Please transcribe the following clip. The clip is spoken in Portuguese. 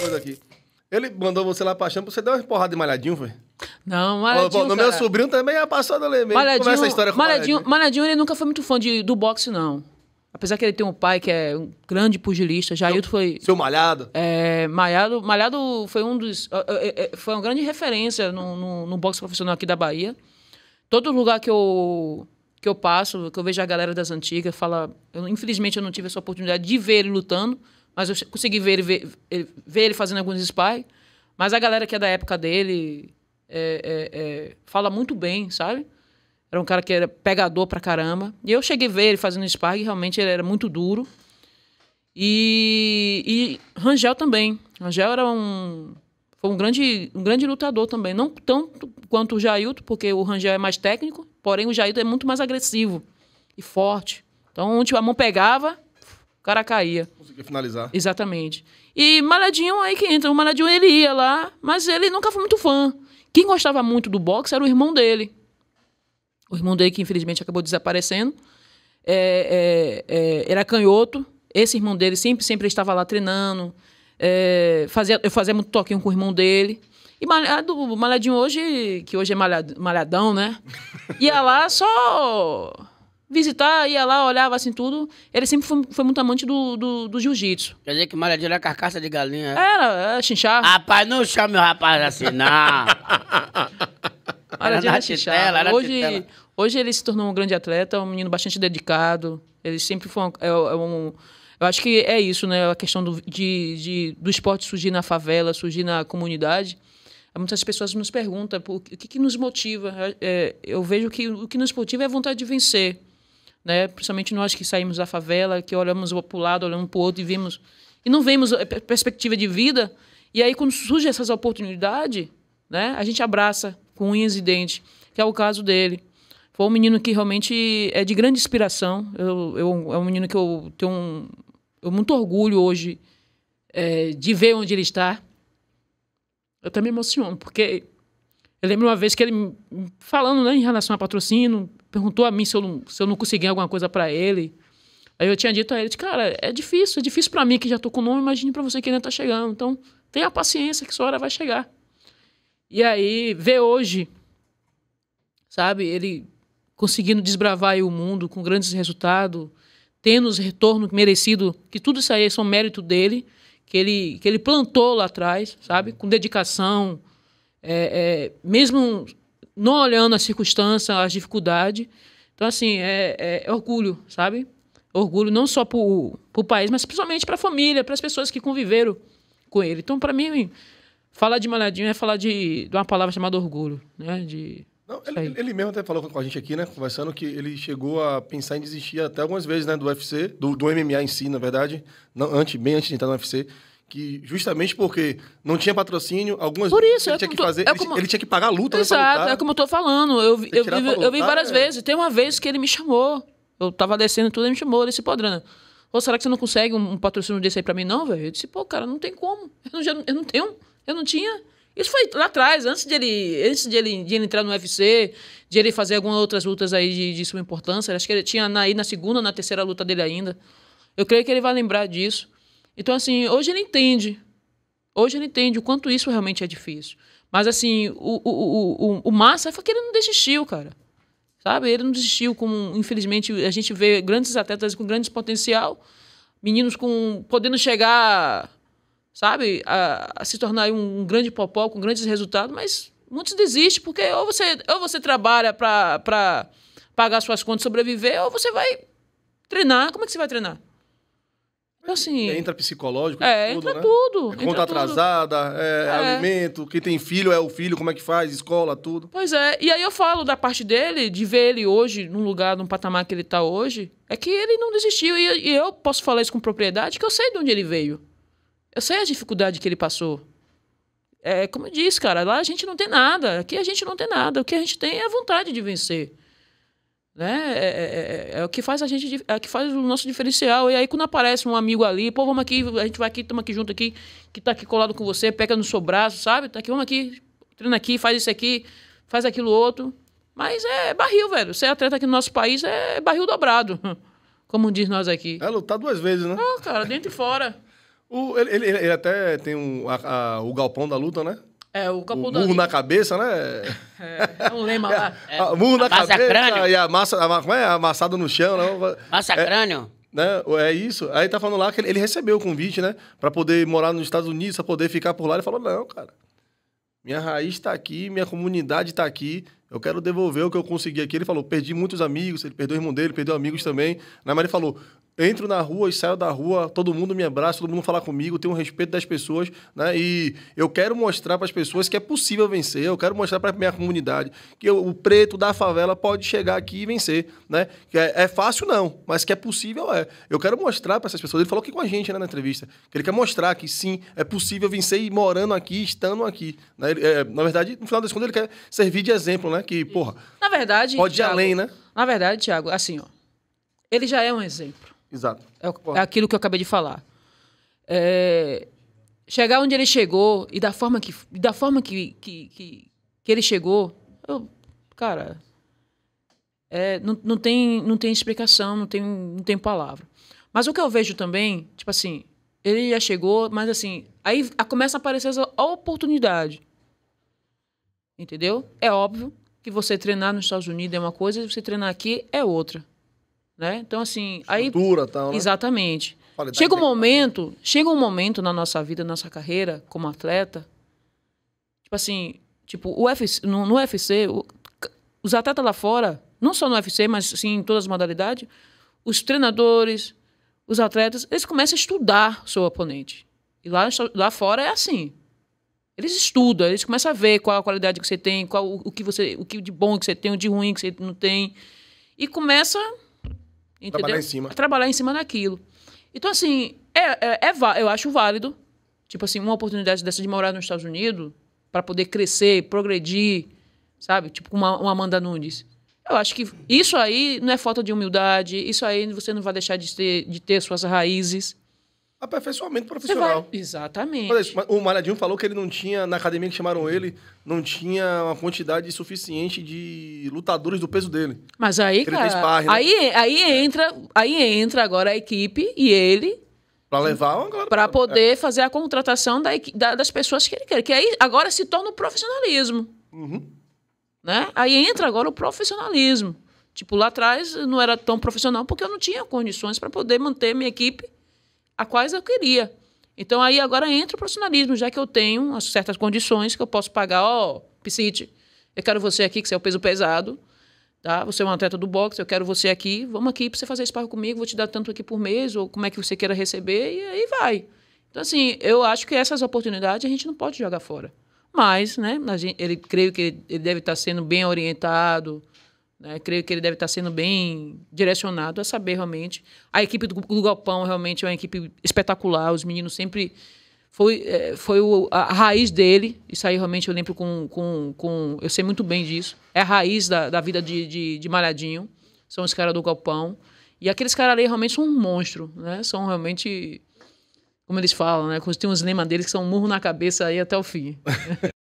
coisa aqui. Ele mandou você lá pra chama, você deu uma porrada de malhadinho, foi? Não, malhadinho. no meu sobrinho também é passado ali mesmo. Malhadinho, Começa a história com malhadinho, malhadinho. Malhadinho, ele nunca foi muito fã de, do boxe, não. Apesar que ele tem um pai que é um grande pugilista, Jailton foi. Seu Malhado? É, Malhado, Malhado foi um dos. É, é, foi uma grande referência no, no, no boxe profissional aqui da Bahia. Todo lugar que eu que eu passo, que eu vejo a galera das antigas, fala, eu, infelizmente eu não tive essa oportunidade de ver ele lutando, mas eu consegui ver ele, ver, ver ele fazendo alguns spy. Mas a galera que é da época dele é, é, é, fala muito bem, sabe? Era um cara que era pegador pra caramba. E eu cheguei a ver ele fazendo spy, realmente ele era muito duro. E, e Rangel também. Rangel era um, foi um grande, um grande lutador também. Não tanto quanto o Jailton, porque o Rangel é mais técnico, porém o Jailton é muito mais agressivo e forte. Então, onde a mão pegava, o cara caía. Conseguia finalizar. Exatamente. E Malhadinho, aí que entra. O Malhadinho, ele ia lá, mas ele nunca foi muito fã. Quem gostava muito do boxe era o irmão dele. O irmão dele, que infelizmente acabou desaparecendo, é, é, é, era canhoto. Esse irmão dele sempre, sempre estava lá treinando, é, fazia, eu fazia muito toquinho com o irmão dele. E malhado, o malhadinho hoje, que hoje é malhado, malhadão, né? Ia lá só visitar, ia lá, olhava assim tudo. Ele sempre foi, foi muito amante do, do, do jiu-jitsu. Quer dizer que malhadinho era carcaça de galinha? É? Era, era é, chinchá. Rapaz, não chame o rapaz assim, não. malhadinho era, era chinchá. Era hoje, titela. hoje ele se tornou um grande atleta, um menino bastante dedicado. Ele sempre foi um, é, é um eu acho que é isso, né? A questão do, de, de, do esporte surgir na favela, surgir na comunidade. Muitas pessoas nos perguntam o que, que nos motiva. É, eu vejo que o que nos motiva é a vontade de vencer. Né? Principalmente nós que saímos da favela, que olhamos para o lado, olhamos para o outro e vimos e não vemos é, perspectiva de vida. E aí quando surgem essas oportunidades, né? A gente abraça com unhas e dentes, que é o caso dele. Foi um menino que realmente é de grande inspiração. Eu, eu é um menino que eu tenho um, eu muito orgulho hoje é, de ver onde ele está. Eu também me emociono, porque eu lembro uma vez que ele, falando né, em relação a patrocínio, perguntou a mim se eu não, se eu não conseguia alguma coisa para ele. Aí eu tinha dito a ele, cara, é difícil, é difícil para mim que já tô com o nome, imagine para você que ainda tá chegando. Então, tenha paciência que sua hora vai chegar. E aí, ver hoje, sabe, ele conseguindo desbravar o mundo com grandes resultados, tendo os retornos merecidos, que tudo isso aí é um mérito dele, que ele, que ele plantou lá atrás, sabe? Com dedicação, é, é, mesmo não olhando as circunstâncias, as dificuldades. Então, assim, é, é, é, orgulho, sabe? Orgulho não só para o país, mas principalmente para a família, para as pessoas que conviveram com ele. Então, para mim, falar de Malhadinho é falar de, de uma palavra chamada orgulho, né? De, não, ele, ele, mesmo até falou com a gente aqui, né? Conversando que ele chegou a pensar em desistir até algumas vezes, né? Do UFC, do, do MMA em si, na verdade. Não, antes, bem antes de entrar no UFC. Que justamente porque não tinha patrocínio, algumas Por isso, ele é tinha que tô, fazer. É como... ele, ele, tinha que pagar a luta, né, Exato, né? Exato, é como eu tô falando. Eu, eu, eu, lutar, eu vi várias é... vezes. Tem uma vez que ele me chamou. Eu tava descendo tudo, ele me chamou, ele disse, Podrana. Ou será que você não consegue um, um patrocínio desse aí pra mim, não, velho? Eu disse, pô, cara, não tem como. Eu não, eu não tenho, eu não tinha. Isso foi lá atrás, antes de ele, antes de ele, de ele entrar no UFC, de ele fazer algumas outras lutas aí de, de suma importância. Acho que ele tinha na, aí na segunda na terceira luta dele ainda. Eu creio que ele vai lembrar disso. Então, assim, hoje ele entende. Hoje ele entende o quanto isso realmente é difícil. Mas, assim, o, o, o, o massa foi que ele não desistiu, cara. Sabe? Ele não desistiu. Como, infelizmente, a gente vê grandes atletas com grandes potencial, meninos com podendo chegar sabe, a, a se tornar um, grande popó com grandes resultados, mas muitos desistem, porque ou você, ou você trabalha para pagar suas contas, sobreviver, ou você vai treinar. Como é que você vai treinar? Então, assim. É, entra psicológico, é, tudo, entra né? tudo. É conta entra atrasada, tudo. É, é, alimento, quem tem filho é o filho, como é que faz, escola, tudo. Pois é, e aí eu falo da parte dele, de ver ele hoje, num lugar, num patamar que ele está hoje, é que ele não desistiu. e eu posso falar isso com propriedade, que eu sei de onde ele veio. Eu sei a dificuldade que ele passou. É, como eu disse, cara, lá a gente não tem nada. Aqui a gente não tem nada. O que a gente tem é a vontade de vencer. Né? É, é, é, é, é o que faz a gente, é o que faz o nosso diferencial. E aí, quando aparece um amigo ali, pô, vamos aqui, a gente vai aqui, estamos aqui junto aqui, que tá aqui colado com você, pega no seu braço, sabe? Tá aqui, vamos aqui, treina aqui, faz isso aqui, faz aquilo outro. Mas é barril, velho. Ser atleta aqui no nosso país é barril dobrado. Como diz nós aqui. É lutar duas vezes, né? Não, cara, dentro e fora. O, ele, ele, ele até tem um, a, a, o galpão da luta, né? É, o capô Murro na cabeça, né? É, é um lema é, lá. É, é, murro na cabeça crânio. e a massa, a, como é? Amassado no chão, né? Massa é, crânio. Né? É isso. Aí tá falando lá que ele, ele recebeu o convite, né? Pra poder morar nos Estados Unidos, pra poder ficar por lá. Ele falou, não, cara. Minha raiz tá aqui, minha comunidade tá aqui. Eu quero devolver o que eu consegui aqui. Ele falou, perdi muitos amigos. Ele perdeu o irmão dele, perdeu amigos também. Né? Mas ele falou, entro na rua e saio da rua, todo mundo me abraça, todo mundo fala comigo, tenho um respeito das pessoas, né? E eu quero mostrar para as pessoas que é possível vencer, eu quero mostrar para a minha comunidade que eu, o preto da favela pode chegar aqui e vencer, né? Que é, é fácil não, mas que é possível é. Eu quero mostrar para essas pessoas, ele falou aqui com a gente né, na entrevista, que ele quer mostrar que sim, é possível vencer e morando aqui, estando aqui, né? Ele, é, na verdade, no final das contas ele quer servir de exemplo, né? Que, porra, na verdade, pode ir Thiago, além, né? Na verdade, Tiago, assim, ó, ele já é um exemplo Exato. É, é, aquilo que eu acabei de falar. É, chegar onde ele chegou e da forma que, da forma que, que, que, que ele chegou, eu, cara, é, não, não, tem, não tem explicação, não tem, não tem palavra. Mas o que eu vejo também, tipo assim, ele já chegou, mas assim, aí começa a aparecer a oportunidade. Entendeu? É óbvio que você treinar nos Estados Unidos é uma coisa e você treinar aqui é outra. Né? Então, assim. Estrutura, aí, tal, né? Exatamente. Qualidade chega um momento, chega um momento na nossa vida, na nossa carreira como atleta, tipo assim, tipo, o UFC, no, no UFC, o, os atletas lá fora, não só no UFC, mas sim em todas as modalidades, os treinadores, os atletas, eles começam a estudar o seu oponente. E lá, lá fora é assim. Eles estudam, eles começam a ver qual a qualidade que você tem, qual o, o que você, o que de bom que você tem, o de ruim que você não tem, e começa Entendeu? Trabalhar em cima. Trabalhar em cima daquilo. Então, assim, é, é, é, eu acho válido, tipo assim, uma oportunidade dessa de morar nos Estados Unidos para poder crescer, progredir, sabe? Tipo uma, uma Amanda Nunes. Eu acho que isso aí não é falta de humildade, isso aí você não vai deixar de ter, de ter suas raízes, aperfeiçoamento profissional. Vai... Exatamente. É o Malhadinho falou que ele não tinha, na academia que chamaram ele, não tinha uma quantidade suficiente de lutadores do peso dele. Mas aí, ele cara, sparring, né? aí, aí, é. entra, aí entra agora a equipe e ele... Para levar uma galera... Para poder é. fazer a contratação da, da, das pessoas que ele quer. Que aí agora se torna o profissionalismo. Uhum. Né? Aí entra agora o profissionalismo. Tipo, lá atrás não era tão profissional porque eu não tinha condições para poder manter minha equipe a quais eu queria. Então aí agora entra o profissionalismo, já que eu tenho certas condições que eu posso pagar, ó, oh, Piscite, eu quero você aqui, que você é o peso pesado, tá? Você é um atleta do boxe, eu quero você aqui, vamos aqui para você fazer sparring comigo, vou te dar tanto aqui por mês, ou como é que você queira receber, e aí vai. Então, assim, eu acho que essas oportunidades a gente não pode jogar fora. Mas, né, ele creio que ele deve estar sendo bem orientado, né? Creio que ele deve estar sendo bem direcionado a saber realmente. A equipe do, do Galpão realmente é uma equipe espetacular. Os meninos sempre. Foi, é, foi a raiz dele. Isso aí realmente eu lembro com, com, com. Eu sei muito bem disso. É a raiz da, da vida de, de, de Malhadinho. São os caras do Galpão. E aqueles caras ali realmente são um monstro. Né? São realmente. Como eles falam, né? Tem uns lemas deles que são um murro na cabeça aí até o fim.